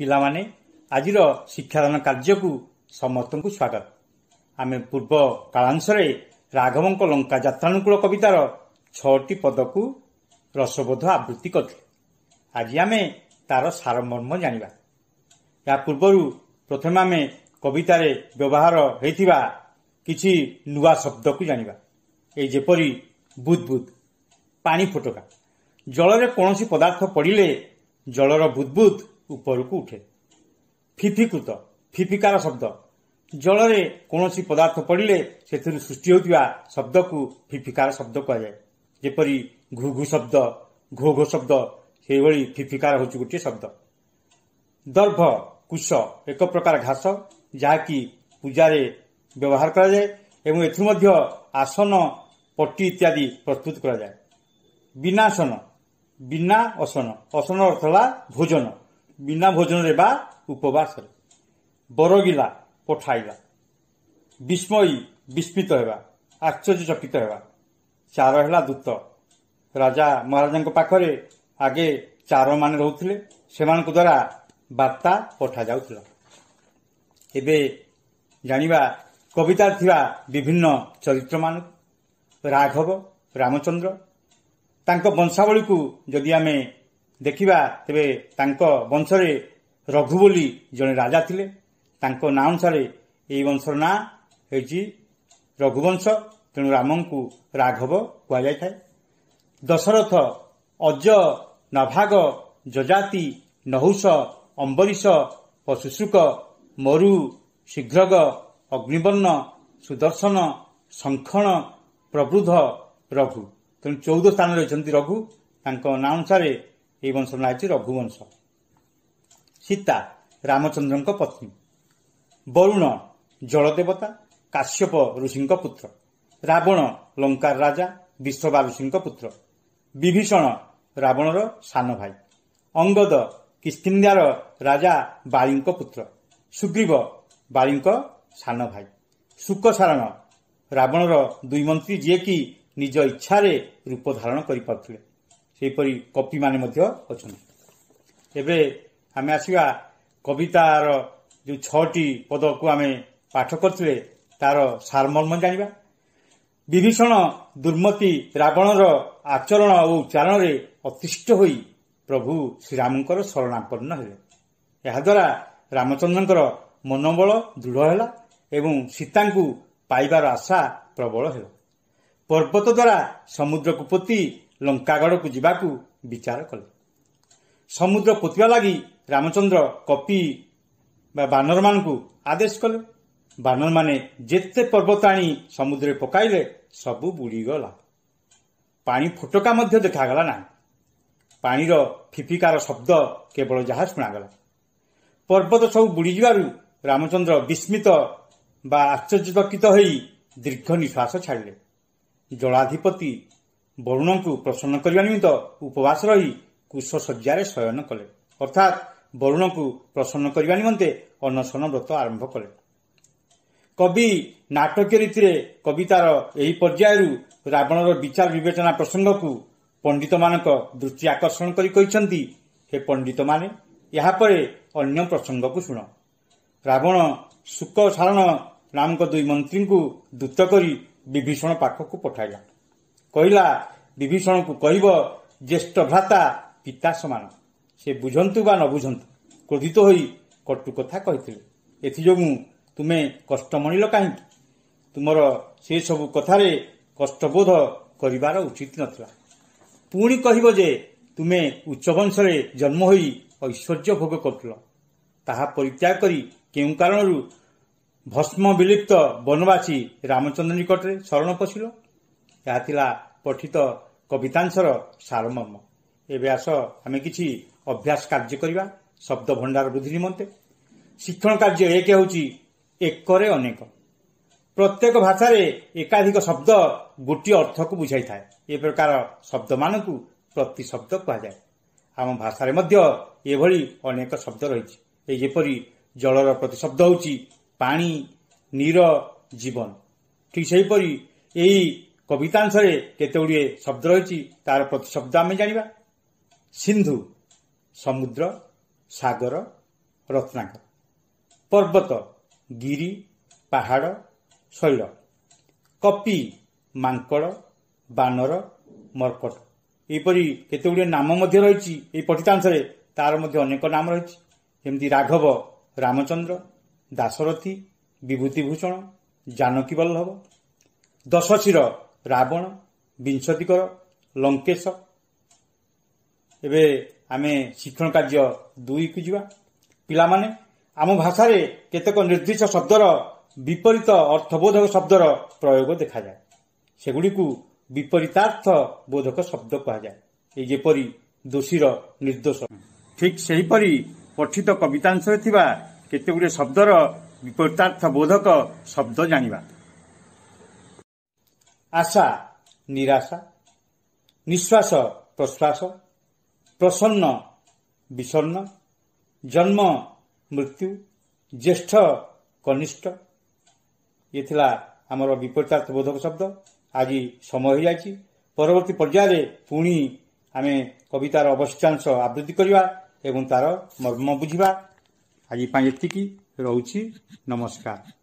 ପିଲାମାନେ ଆଜିର ଶିକ୍ଷାଦାନ କାର୍ଯ୍ୟକୁ ସମସ୍ତଙ୍କୁ ସ୍ୱାଗତ ଆମେ ପୂର୍ବ କାଳାଂଶରେ ରାଘବଙ୍କ ଲଙ୍କା ଯାତ୍ରାନୁକୂଳ କବିତାର ଛଅଟି ପଦକୁ ରସବୋଧ ଆବୃତ୍ତି କରିଥିଲେ ଆଜି ଆମେ ତାର ସାରମର୍ମ ଜାଣିବା ଏହା ପୂର୍ବରୁ ପ୍ରଥମେ ଆମେ କବିତାରେ ବ୍ୟବହାର ହୋଇଥିବା କିଛି ନୂଆ ଶବ୍ଦକୁ ଜାଣିବା ଏଇ ଯେପରି ବୁଦ୍ବୁଦ୍ ପାଣି ଫୋଟକା ଜଳରେ କୌଣସି ପଦାର୍ଥ ପଡ଼ିଲେ ଜଳର ବୁଦ୍ବୁଦ୍ ଉପରକୁ ଉଠେ ଫିଫିକୃତ ଫିଫିକାର ଶବ୍ଦ ଜଳରେ କୌଣସି ପଦାର୍ଥ ପଡ଼ିଲେ ସେଥିରୁ ସୃଷ୍ଟି ହେଉଥିବା ଶବ୍ଦକୁ ଫିଫିକାର ଶବ୍ଦ କୁହାଯାଏ ଯେପରି ଘୁଘୁ ଶବ୍ଦ ଘୋ ଘୋ ଶବ୍ଦ ସେହିଭଳି ଫିଫିକାର ହେଉଛି ଗୋଟିଏ ଶବ୍ଦ ଦର୍ଭ କୁଶ ଏକ ପ୍ରକାର ଘାସ ଯାହାକି ପୂଜାରେ ବ୍ୟବହାର କରାଯାଏ ଏବଂ ଏଥିରୁ ମଧ୍ୟ ଆସନ ପଟି ଇତ୍ୟାଦି ପ୍ରସ୍ତୁତ କରାଯାଏ ବିନାସନ ବିନା ଅସନ ଅସନ ଅର୍ଥ ହେଲା ଭୋଜନ ବିନା ଭୋଜନରେ ବା ଉପବାସରେ ବରଗିଲା ପଠାଇବା ବିସ୍ମୟୀ ବିସ୍ମିତ ହେବା ଆଶ୍ଚର୍ଯ୍ୟଚକିତ ହେବା ଚାର ହେଲା ଦୂତ ରାଜା ମହାରାଜାଙ୍କ ପାଖରେ ଆଗେ ଚାରମାନେ ରହୁଥିଲେ ସେମାନଙ୍କ ଦ୍ୱାରା ବାର୍ତ୍ତା ପଠାଯାଉଥିଲା ଏବେ ଜାଣିବା କବିତାରେ ଥିବା ବିଭିନ୍ନ ଚରିତ୍ରମାନଙ୍କୁ ରାଘବ ରାମଚନ୍ଦ୍ର ତାଙ୍କ ବଂଶାବଳୀକୁ ଯଦି ଆମେ ଦେଖିବା ତେବେ ତାଙ୍କ ବଂଶରେ ରଘୁ ବୋଲି ଜଣେ ରାଜା ଥିଲେ ତାଙ୍କ ନାଁ ଅନୁସାରେ ଏହି ବଂଶର ନାଁ ହେଉଛି ରଘୁବଂଶ ତେଣୁ ରାମଙ୍କୁ ରାଘବ କୁହାଯାଇଥାଏ ଦଶରଥ ଅଜ ନଭାଗ ଯଜାତି ନହୁଷ ଅମ୍ବରିଷ ପଶୁଶୁକ ମରୁ ଶୀଘ୍ରଗ ଅଗ୍ନିବର୍ଣ୍ଣ ସୁଦର୍ଶନ ଶଙ୍ଖଣ ପ୍ରବୃଦ୍ଧ ରଘୁ ତେଣୁ ଚଉଦ ସ୍ଥାନରେ ଅଛନ୍ତି ରଘୁ ତାଙ୍କ ନାଁ ଅନୁସାରେ ଏହି ବଂଶର ନାଁ ହେଉଛି ରଘୁବଂଶ ସୀତା ରାମଚନ୍ଦ୍ରଙ୍କ ପତ୍ନୀ ବରୁଣ ଜଳ ଦେବତା କାଶ୍ୟପ ଋଷିଙ୍କ ପୁତ୍ର ରାବଣ ଲଙ୍କାର ରାଜା ବିଶ୍ୱବା ଋଷିଙ୍କ ପୁତ୍ର ବିଭୀଷଣ ରାବଣର ସାନ ଭାଇ ଅଙ୍ଗଦ କିସ୍କିନ୍ଦାର ରାଜା ବାଳୀଙ୍କ ପୁତ୍ର ସୁଗ୍ରୀବ ବାଳୀଙ୍କ ସାନ ଭାଇ ଶୁକସାରଣ ରାବଣର ଦୁଇ ମନ୍ତ୍ରୀ ଯିଏକି ନିଜ ଇଚ୍ଛାରେ ରୂପ ଧାରଣ କରିପାରୁଥିଲେ ସେହିପରି କପିମାନେ ମଧ୍ୟ ଅଛନ୍ତି ଏବେ ଆମେ ଆସିବା କବିତାର ଯେଉଁ ଛଅଟି ପଦକୁ ଆମେ ପାଠ କରିଥିଲେ ତାର ସାରମର୍ମ ଜାଣିବା ବିଭୀଷଣ ଦୁର୍ମତି ରାବଣର ଆଚରଣ ଓ ଉଚ୍ଚାରଣରେ ଅତିଷ୍ଠ ହୋଇ ପ୍ରଭୁ ଶ୍ରୀରାମଙ୍କର ଶରଣାପନ୍ନ ହେଲେ ଏହାଦ୍ୱାରା ରାମଚନ୍ଦ୍ରଙ୍କର ମନୋବଳ ଦୃଢ଼ ହେଲା ଏବଂ ସୀତାଙ୍କୁ ପାଇବାର ଆଶା ପ୍ରବଳ ହେଲା ପର୍ବତ ଦ୍ୱାରା ସମୁଦ୍ରକୁ ପୋତି ଲଙ୍କାଗଡ଼କୁ ଯିବାକୁ ବିଚାର କଲେ ସମୁଦ୍ର ପୋତିବା ଲାଗି ରାମଚନ୍ଦ୍ର କପି ବା ବାନରମାନଙ୍କୁ ଆଦେଶ କଲେ ବାନରମାନେ ଯେତେ ପର୍ବତ ଆଣି ସମୁଦ୍ରରେ ପକାଇଲେ ସବୁ ବୁଡ଼ିଗଲା ପାଣି ଫୋଟକା ମଧ୍ୟ ଦେଖାଗଲା ନାହିଁ ପାଣିର ଫିଫିକାର ଶବ୍ଦ କେବଳ ଯାହା ଶୁଣାଗଲା ପର୍ବତ ସବୁ ବୁଡ଼ିଯିବାରୁ ରାମଚନ୍ଦ୍ର ବିସ୍ମିତ ବା ଆଶ୍ଚର୍ଯ୍ୟଚକିତ ହୋଇ ଦୀର୍ଘ ନିଶ୍ୱାସ ଛାଡ଼ିଲେ ଜଳାଧିପତି ବରୁଣଙ୍କୁ ପ୍ରସନ୍ନ କରିବା ନିମିତ୍ତ ଉପବାସ ରହି କୁଶଶଯ୍ୟାରେ ଶୟନ କଲେ ଅର୍ଥାତ୍ ବରୁଣଙ୍କୁ ପ୍ରସନ୍ନ କରିବା ନିମନ୍ତେ ଅନଶନ ବ୍ରତ ଆରମ୍ଭ କଲେ କବି ନାଟକୀୟ ରୀତିରେ କବିତାର ଏହି ପର୍ଯ୍ୟାୟରୁ ରାବଣର ବିଚାର ବିବେଚନା ପ୍ରସଙ୍ଗକୁ ପଣ୍ଡିତମାନଙ୍କ ଦୃଷ୍ଟି ଆକର୍ଷଣ କରି କହିଛନ୍ତି ହେ ପଣ୍ଡିତମାନେ ଏହାପରେ ଅନ୍ୟ ପ୍ରସଙ୍ଗକୁ ଶୁଣ ରାବଣ ଶୁକ୍ରସାରଣ ନାମକ ଦୁଇ ମନ୍ତ୍ରୀଙ୍କୁ ଦୂତ କରି ବିଭୀଷଣ ପାଖକୁ ପଠାଇଲା କହିଲା ବିଭୀଷଣଙ୍କୁ କହିବ ଜ୍ୟେଷ୍ଠ ଭ୍ରାତା ପିତା ସମାନ ସେ ବୁଝନ୍ତୁ ବା ନ ବୁଝନ୍ତୁ କ୍ରୋଧିତ ହୋଇ କଟୁ କଥା କହିଥିଲେ ଏଥିଯୋଗୁଁ ତୁମେ କଷ୍ଟ ମଣିଲ କାହିଁକି ତୁମର ସେସବୁ କଥାରେ କଷ୍ଟବୋଧ କରିବାର ଉଚିତ ନଥିଲା ପୁଣି କହିବ ଯେ ତୁମେ ଉଚ୍ଚବଂଶରେ ଜନ୍ମ ହୋଇ ଐଶ୍ୱର୍ଯ୍ୟ ଭୋଗ କରୁଥିଲ ତାହା ପରିତ୍ୟାଗ କରି କେଉଁ କାରଣରୁ ଭସ୍ମ ବିଲିପ୍ତ ବନବାସୀ ରାମଚନ୍ଦ୍ର ନିକଟରେ ଶରଣ ପଶିଲ ଏହା ଥିଲା ପଠିତ କବିତାଂଶର ସାରମର୍ମ ଏବେ ଆସ ଆମେ କିଛି ଅଭ୍ୟାସ କାର୍ଯ୍ୟ କରିବା ଶବ୍ଦ ଭଣ୍ଡାର ବୃଦ୍ଧି ନିମନ୍ତେ ଶିକ୍ଷଣ କାର୍ଯ୍ୟ ଏକ ହେଉଛି ଏକରେ ଅନେକ ପ୍ରତ୍ୟେକ ଭାଷାରେ ଏକାଧିକ ଶବ୍ଦ ଗୋଟିଏ ଅର୍ଥକୁ ବୁଝାଇଥାଏ ଏ ପ୍ରକାର ଶବ୍ଦମାନଙ୍କୁ ପ୍ରତିଶବ୍ଦ କୁହାଯାଏ ଆମ ଭାଷାରେ ମଧ୍ୟ ଏଭଳି ଅନେକ ଶବ୍ଦ ରହିଛି ଏ ଯେପରି ଜଳର ପ୍ରତିଶବ୍ଦ ହେଉଛି ପାଣି ନିର ଜୀବନ ଠିକ୍ ସେହିପରି ଏହି କବିତାଂଶରେ କେତେଗୁଡ଼ିଏ ଶବ୍ଦ ରହିଛି ତାର ପ୍ରତିଶବ୍ଦ ଆମେ ଜାଣିବା ସିନ୍ଧୁ ସମୁଦ୍ର ସାଗର ରତ୍ନାକର ପର୍ବତ ଗିରି ପାହାଡ଼ ଶୈଳ କପି ମାଙ୍କଡ଼ ବାନର ମର୍କଟ ଏହିପରି କେତେଗୁଡ଼ିଏ ନାମ ମଧ୍ୟ ରହିଛି ଏହି ପଠିତାଂଶରେ ତାର ମଧ୍ୟ ଅନେକ ନାମ ରହିଛି ଯେମିତି ରାଘବ ରାମଚନ୍ଦ୍ର ଦାଶରଥୀ ବିଭୂତିଭୂଷଣ ଜାନକୀ ବଲ୍ଲଭ ଦଶଶିର ରାବଣ ବିଂଶତିକର ଲଙ୍କେଶ ଏବେ ଆମେ ଶିକ୍ଷଣ କାର୍ଯ୍ୟ ଦୁଇକୁ ଯିବା ପିଲାମାନେ ଆମ ଭାଷାରେ କେତେକ ନିର୍ଦ୍ଦିଷ୍ଟ ଶବ୍ଦର ବିପରୀତ ଅର୍ଥବୋଧକ ଶବ୍ଦର ପ୍ରୟୋଗ ଦେଖାଯାଏ ସେଗୁଡ଼ିକୁ ବିପରୀତାର୍ଥ ବୋଧକ ଶବ୍ଦ କୁହାଯାଏ ଏ ଯେପରି ଦୋଷୀର ନିର୍ଦ୍ଦୋଷ ଠିକ୍ ସେହିପରି ପଠିତ କବିତାଂଶରେ ଥିବା କେତେଗୁଡ଼ିଏ ଶବ୍ଦର ବିପରୀତାର୍ଥ ବୋଧକ ଶବ୍ଦ ଜାଣିବା ଆଶା ନିରାଶା ନିଶ୍ୱାସ ପ୍ରଶ୍ୱାସ ପ୍ରସନ୍ନ ବିଷନ୍ନ ଜନ୍ମ ମୃତ୍ୟୁ ଜ୍ୟେଷ୍ଠ କନିଷ୍ଠ ଇଏ ଥିଲା ଆମର ବିପରୀତାର୍ଥ ବୋଧକ ଶବ୍ଦ ଆଜି ସମୟ ହୋଇଯାଇଛି ପରବର୍ତ୍ତୀ ପର୍ଯ୍ୟାୟରେ ପୁଣି ଆମେ କବିତାର ଅବଶିଷ୍ଟାଂଶ ଆବୃତ୍ତି କରିବା ଏବଂ ତାର ମର୍ମ ବୁଝିବା ଆଜି ପାଇଁ ଏତିକି ରହୁଛି ନମସ୍କାର